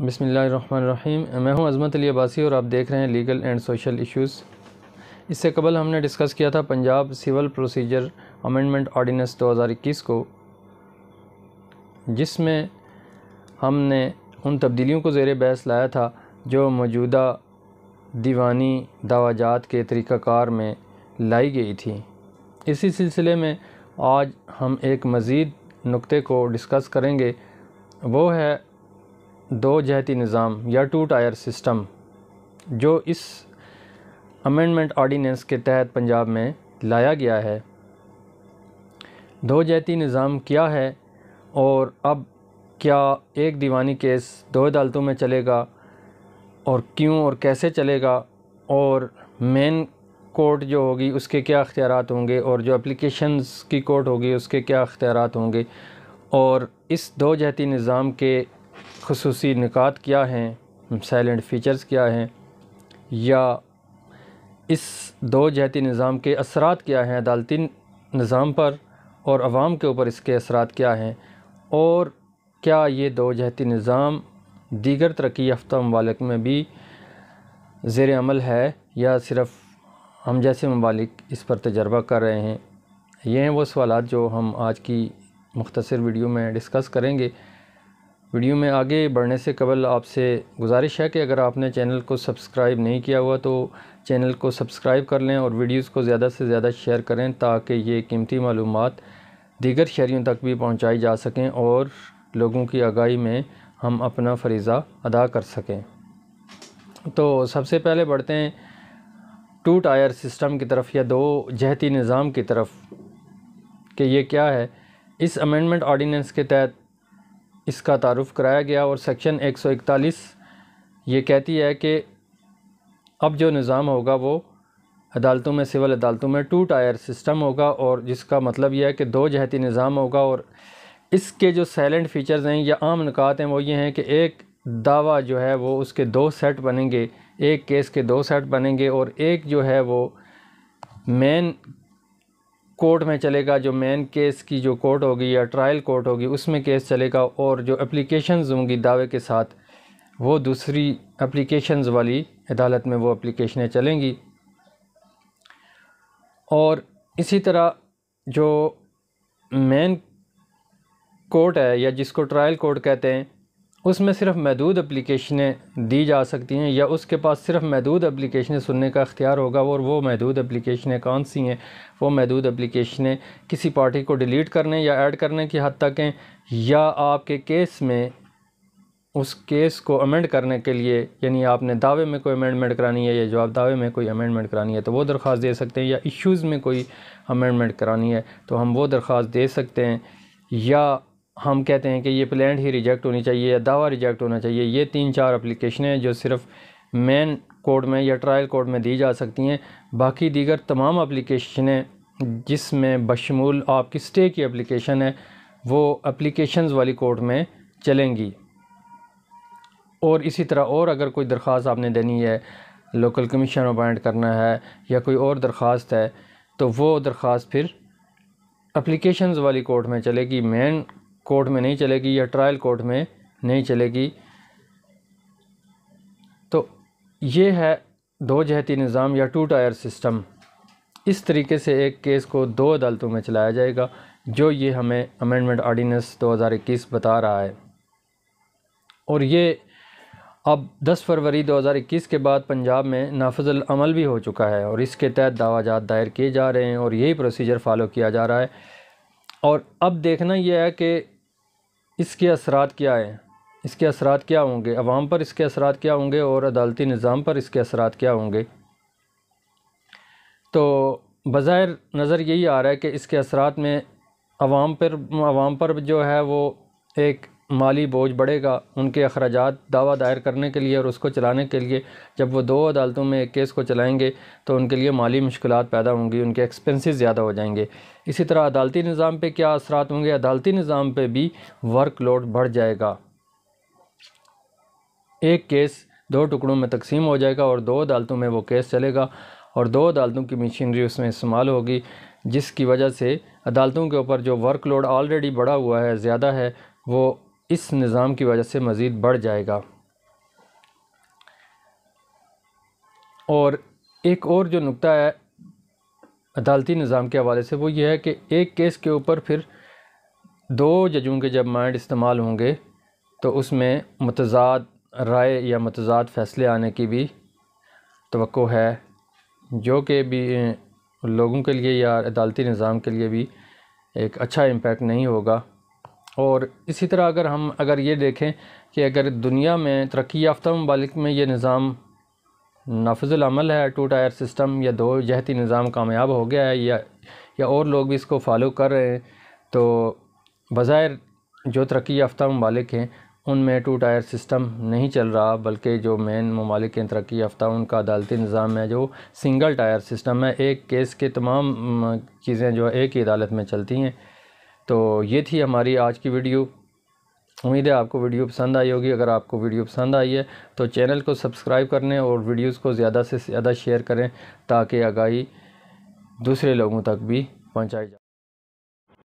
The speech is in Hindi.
बसमीम मैं हूं अजमत अली अबासी और आप देख रहे हैं लीगल एंड सोशल इश्यूज़ इससे कबल हमने डिस्कस किया था Punjab civil procedure amendment ordinance 2021 को जिसमें हमने उन तब्दीलियों को जेर बहस लाया था जो मौजूदा दीवानी दावाजात के तरीक़ाकार में लाई गई थी इसी सिलसिले में आज हम एक मज़ीद नुक्ते को डिस्कस करेंगे वो है दो जहती निज़ाम या टू टायर सिस्टम जो इस अमेंडमेंट ऑर्डीनेंस के तहत पंजाब में लाया गया है दो जहती निज़ाम क्या है और अब क्या एक दीवानी केस दो अदालतों में चलेगा और क्यों और कैसे चलेगा और मेन कोर्ट जो होगी उसके क्या अख्तियार होंगे और जो एप्लीकेशंस की कोर्ट होगी उसके क्या अख्तियार होंगे और इस दो जहती निज़ाम के खसूस निकात क्या हैं साइलेंट फ़ीचर्स क्या हैं या इस दो जहती निज़ाम के असरात क्या हैं अदालती निज़ाम पर और आवाम के ऊपर इसके असरात क्या हैं और क्या ये दो जहती निज़ाम दीगर तरक्की याफ्ता ममालिक में भी ज़ेर अमल है या सिर्फ़ हम जैसे ममालिक इस पर तजर्बा कर रहे हैं ये हैं वो सवाल जो हम आज की मुख्तर वीडियो में डिस्कस करेंगे वीडियो में आगे बढ़ने से कबल आपसे गुजारिश है कि अगर आपने चैनल को सब्सक्राइब नहीं किया हुआ तो चैनल को सब्सक्राइब कर लें और वीडियोज़ को ज़्यादा से ज़्यादा शेयर करें ताकि ये कीमती मालूम दीगर शहरीों तक भी पहुँचाई जा सकें और लोगों की आगाही में हम अपना फरीज़ा अदा कर सकें तो सबसे पहले बढ़ते हैं टू टायर सिस्टम की तरफ या दो जहती निज़ाम की तरफ कि ये क्या है इस अमेंडमेंट ऑर्डीनेंस के तहत इसका तारफ़ कराया गया और सेक्शन 141 ये कहती है कि अब जो निज़ाम होगा वो अदालतों में सिविल अदालतों में टू टायर सिस्टम होगा और जिसका मतलब यह है कि दो जहती निज़ाम होगा और इसके जो साइलेंट फ़ीचर्स हैं या आम निकात हैं वो ये हैं कि एक दावा जो है वो उसके दो सेट बनेंगे एक केस के दो सेट बनेंगे और एक जो है वो मेन कोर्ट में चलेगा जो मेन केस की जो कोर्ट होगी या ट्रायल कोर्ट होगी उसमें केस चलेगा और जो एप्लीकेशंस होंगी दावे के साथ वो दूसरी एप्लीकेशन वाली अदालत में वो एप्लीकेशनें चलेंगी और इसी तरह जो मेन कोर्ट है या जिसको ट्रायल कोर्ट कहते हैं उसमें सिर्फ महदूद अप्लीकेशनें दी जा सकती हैं या उसके पास सिर्फ महदूद अप्लीकेशनें सुनने का अख्तियार होगा और वो महदूद अप्लीकेशनें कौन सी हैं वो महदूद एप्लीकेशनें किसी पार्टी को डिलीट करने या ऐड करने की हद तक हैं या आपके केस में उस केस को अमेंड करने के लिए यानी आपने दावे में कोई अमेंडमेंट करानी है या जवाब दावे में कोई अमेंडमेंट करानी है तो वो दरख्वास्त दे सकते हैं या इश्यूज़ में कोई अमेंडमेंट करानी है तो हम वो दरख्वास्त दे सकते हैं या हम कहते हैं कि ये प्लान ही रिजेक्ट होनी चाहिए या दावा रिजेक्ट होना चाहिए ये तीन चार अप्लीकेशन हैं जो सिर्फ मेन कोड में या ट्रायल कोड में दी जा सकती हैं बाकी दीगर तमाम अप्लीकेशनें जिसमें बशमूल आपकी स्टे की अप्लीकेशन है वो अप्लीकेशन वाली कोर्ट में चलेंगी और इसी तरह और अगर कोई दरख्वास्त आपने देनी है लोकल कमीशन अपॉइंट करना है या कोई और दरख्वास्त है तो वो दरख्वास्त फिर अप्लीकेशन वाली कोर्ट में चलेगी मेन कोर्ट में नहीं चलेगी या ट्रायल कोर्ट में नहीं चलेगी तो ये है दो जहती निज़ाम या टू टायर सिस्टम इस तरीके से एक केस को दो अदालतों में चलाया जाएगा जो ये हमें अमेंडमेंट आर्डीनेंस 2021 बता रहा है और ये अब 10 फरवरी 2021 के बाद पंजाब में नाफजल अमल भी हो चुका है और इसके तहत दावाजात दायर किए जा रहे हैं और यही प्रोसीजर फॉलो किया जा रहा है और अब देखना यह है कि इसके असरात क्या हैं इसके असरात क्या होंगे अवाम पर इसके असरात क्या होंगे और अदालती निज़ाम पर इसके असरात क्या होंगे तो बज़ाहिर नज़र यही आ रहा है कि इसके असरात में अवाम पर अवाम पर जो है वो एक माली बोझ बढ़ेगा उनके अखराज दावा दायर करने के लिए और उसको चलाने के लिए जब वो दो अदालतों में एक केस को चलाएंगे तो उनके लिए माली मुश्किल पैदा होंगी उनके एक्सपेंसेस ज़्यादा हो जाएंगे इसी तरह अदालती निज़ाम पर क्या असरात होंगे अदालती निज़ाम पर भी वर्क लोड बढ़ जाएगा एक केस दो टुकड़ों में तकसीम हो जाएगा और दो अदालतों में वो केस चलेगा और दो अदालतों की मशीनरी उसमें इस्तेमाल होगी जिसकी वजह से अदालतों के ऊपर जो वर्क लोड ऑलरेडी बढ़ा हुआ है ज़्यादा है वो इस निज़ाम की वजह से मज़ीद बढ़ जाएगा और एक और जो नुक्ता है अदालती निज़ाम के हवाले से वो ये है कि एक केस के ऊपर फिर दो जजों के जब माइंड इस्तेमाल होंगे तो उसमें मतजाद राय या मतजाद फ़ैसले आने की भी तो है जो कि भी लोगों के लिए या अदालती निज़ाम के लिए भी एक अच्छा इम्पेक्ट नहीं होगा और इसी तरह अगर हम अगर ये देखें कि अगर दुनिया में तरक्की याफ्ता ममालिक में ये निज़ाम नफजलमल है टू टायर सिस्टम या दो जहती निज़ाम कामयाब हो गया है या या और लोग भी इसको फॉलो कर रहे हैं तो बज़ाहिर जो तरक्की याफ्ता ममालिक हैं उनमें टू टायर सिस्टम नहीं चल रहा बल्कि जो मेन ममालिक हैं तरक्की याफ्ता उनका अदालती निज़ाम है जो सिंगल टायर सिस्टम है एक केस के तमाम चीज़ें जो है एक ही अदालत में चलती हैं तो ये थी हमारी आज की वीडियो उम्मीद है आपको वीडियो पसंद आई होगी अगर आपको वीडियो पसंद आई है तो चैनल को सब्सक्राइब करें और वीडियोस को ज़्यादा से ज़्यादा शेयर करें ताकि आगाही दूसरे लोगों तक भी पहुँचाई जाए